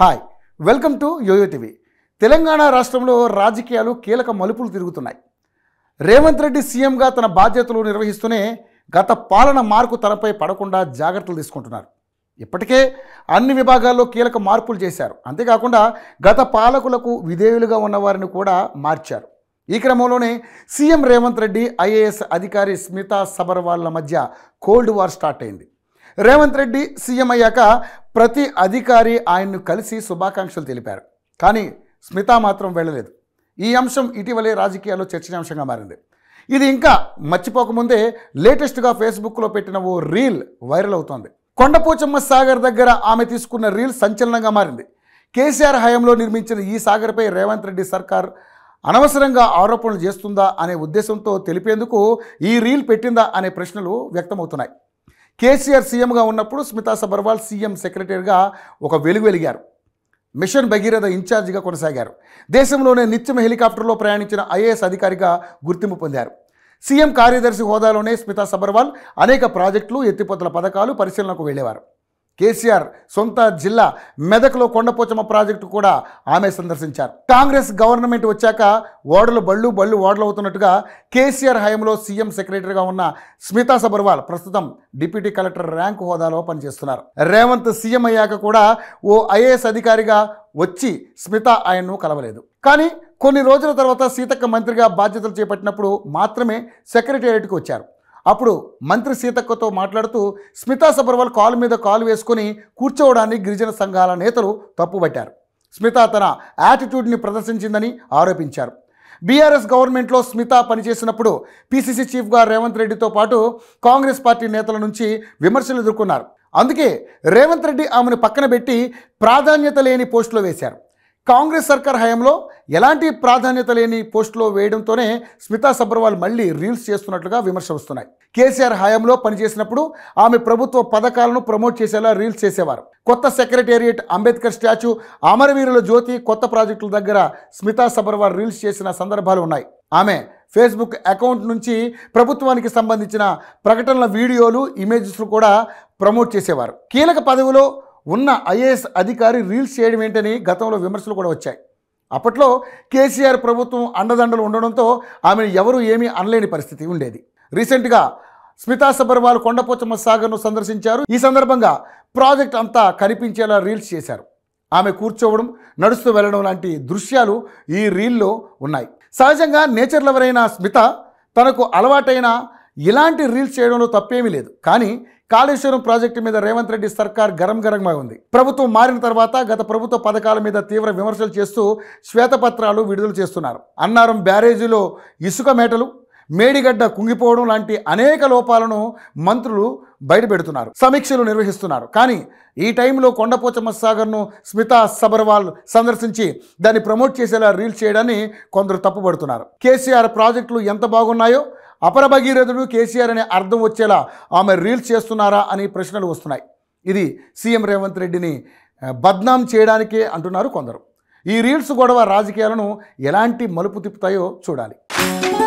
hi welcome to YoYo TV Telangana రాష్ట్రంలో రాజకీయాలు కీలక మలుపులు తిరుగుతున్నాయి రేవంత్ రెడ్డి సీఎంగా తన బాధ్యతలు నిర్వహిస్తూనే గత పాలన మార్పు తనపై పడకుండా జాగ్రత్తలు తీసుకుంటున్నారు ఇప్పటికే అన్ని విభాగాల్లో కీలక మార్పులు చేశారు అంతేకాకుండా గత పాలకులకు విధేయులుగా ఉన్నవారిని కూడా మార్చారు ఈ క్రమంలోనే సీఎం రేవంత్ రెడ్డి ఐఏఎస్ అధికారి స్మితా సబర్వాళ్ల మధ్య కోల్డ్ వార్ స్టార్ట్ అయింది రేవంత్ రెడ్డి సీఎం అయ్యాక ప్రతి అధికారి ఆయన్ను కలిసి శుభాకాంక్షలు తెలిపారు కానీ స్మిత మాత్రం వెళ్ళలేదు ఈ అంశం ఇటీవలే రాజకీయాల్లో చర్చనీయాంశంగా మారింది ఇది ఇంకా మర్చిపోకముందే లేటెస్ట్గా ఫేస్బుక్లో పెట్టిన ఓ రీల్ వైరల్ అవుతోంది కొండపోచమ్మ సాగర్ దగ్గర ఆమె తీసుకున్న రీల్ సంచలనంగా మారింది కేసీఆర్ హయాంలో నిర్మించిన ఈ సాగర్పై రేవంత్ రెడ్డి సర్కార్ అనవసరంగా ఆరోపణలు చేస్తుందా అనే ఉద్దేశంతో తెలిపేందుకు ఈ రీల్ పెట్టిందా అనే ప్రశ్నలు వ్యక్తమవుతున్నాయి కేసీఆర్ సీఎంగా ఉన్నప్పుడు స్మితా సబర్వాల్ సీఎం సెక్రటరీగా ఒక వెలుగు వెలిగారు మిషన్ భగీరథ ఇన్ఛార్జిగా కొనసాగారు దేశంలోనే నిత్యం హెలికాప్టర్లో ప్రయాణించిన ఐఏఎస్ అధికారిగా గుర్తింపు పొందారు సీఎం కార్యదర్శి హోదాలోనే స్మితా సబర్వాల్ అనేక ప్రాజెక్టులు ఎత్తిపోతల పథకాలు పరిశీలనకు వెళ్ళేవారు కేసీఆర్ సొంత జిల్లా మెదక్లో కొండపోచమ్మ ప్రాజెక్టు కూడా ఆమె సందర్శించారు కాంగ్రెస్ గవర్నమెంట్ వచ్చాక ఓడలు బళ్ళు బళ్ళు ఓడలు అవుతున్నట్టుగా కేసీఆర్ హయాంలో సీఎం సెక్రటరీగా ఉన్న స్మితా సబర్వాల్ ప్రస్తుతం డిప్యూటీ కలెక్టర్ ర్యాంకు హోదాలో పనిచేస్తున్నారు రేవంత్ సీఎం అయ్యాక కూడా ఓ ఐఏఎస్ అధికారిగా వచ్చి స్మిత ఆయన్ను కలవలేదు కానీ కొన్ని రోజుల తర్వాత సీతక్క మంత్రిగా బాధ్యతలు చేపట్టినప్పుడు మాత్రమే సెక్రటేరియట్కి వచ్చారు అప్పుడు మంత్రి సీతక్కతో మాట్లాడుతూ స్మితా సబర్వాల్ కాల్ మీద కాలు వేసుకుని కూర్చోవడాన్ని గిరిజన సంఘాల నేతలు తప్పుబట్టారు స్మిత తన యాటిట్యూడ్ని ప్రదర్శించిందని ఆరోపించారు బీఆర్ఎస్ గవర్నమెంట్లో స్మిత పనిచేసినప్పుడు పీసీసీ చీఫ్గా రేవంత్ రెడ్డితో పాటు కాంగ్రెస్ పార్టీ నేతల నుంచి విమర్శలు ఎదుర్కొన్నారు అందుకే రేవంత్ రెడ్డి ఆమెను పక్కన పెట్టి ప్రాధాన్యత లేని పోస్టులో వేశారు కాంగ్రెస్ సర్కార్ హయాంలో ఎలాంటి ప్రాధాన్యత లేని పోస్టులో వేయడంతోనే స్మితా సబర్వాల్ మళ్ళీ రీల్స్ చేస్తున్నట్లుగా విమర్శలు వస్తున్నాయి కేసీఆర్ హయాంలో పనిచేసినప్పుడు ఆమె ప్రభుత్వ పథకాలను ప్రమోట్ చేసేలా రీల్స్ చేసేవారు కొత్త సెక్రటేరియట్ అంబేద్కర్ స్టాచ్యూ అమరవీరుల జ్యోతి కొత్త ప్రాజెక్టుల దగ్గర స్మితా సబర్వాల్ రీల్స్ చేసిన సందర్భాలు ఉన్నాయి ఆమె ఫేస్బుక్ అకౌంట్ నుంచి ప్రభుత్వానికి సంబంధించిన ప్రకటనల వీడియోలు ఇమేజెస్ను కూడా ప్రమోట్ చేసేవారు కీలక పదవిలో ఉన్న ఐఏఎస్ అధికారి రీల్స్ చేయడం ఏంటని గతంలో విమర్శలు కూడా వచ్చాయి అప్పట్లో కేసీఆర్ ప్రభుత్వం అండదండలు ఉండడంతో ఆమెను ఎవరూ ఏమీ అనలేని పరిస్థితి ఉండేది రీసెంట్గా స్మితా సబర్వాల్ కొండపోచమ్మ సాగర్ను సందర్శించారు ఈ సందర్భంగా ప్రాజెక్ట్ అంతా కనిపించేలా రీల్స్ చేశారు ఆమె కూర్చోవడం నడుస్తూ వెళ్ళడం లాంటి దృశ్యాలు ఈ రీల్లో ఉన్నాయి సహజంగా నేచర్ లవర్ అయిన స్మిత తనకు అలవాటైన ఇలాంటి రీల్స్ చేయడంలో తప్పేమీ లేదు కానీ కాళేశ్వరం ప్రాజెక్టు మీద రేవంత్ రెడ్డి సర్కార్ గరం గరంగా ఉంది ప్రభుత్వం మారిన తర్వాత గత ప్రభుత్వ పథకాల మీద తీవ్ర విమర్శలు చేస్తూ శ్వేతపత్రాలు విడుదల చేస్తున్నారు అన్నారం బ్యారేజీలో ఇసుక మేటలు మేడిగడ్డ కుంగిపోవడం లాంటి అనేక లోపాలను మంత్రులు బయటపెడుతున్నారు సమీక్షలు నిర్వహిస్తున్నారు కానీ ఈ టైంలో కొండపోచమ్మ సాగర్ను స్మితా సబర్వాల్ సందర్శించి దాన్ని ప్రమోట్ చేసేలా రీల్స్ చేయడాన్ని కొందరు తప్పుపడుతున్నారు కేసీఆర్ ప్రాజెక్టులు ఎంత బాగున్నాయో అపర భగీరథుడు కేసీఆర్ అనే అర్థం వచ్చేలా ఆమె రీల్స్ చేస్తున్నారా అని ప్రశ్నలు వస్తున్నాయి ఇది సీఎం రేవంత్ రెడ్డిని బద్నాం చేయడానికే అంటున్నారు కొందరు ఈ రీల్స్ గొడవ రాజకీయాలను ఎలాంటి మలుపు తిప్పుతాయో చూడాలి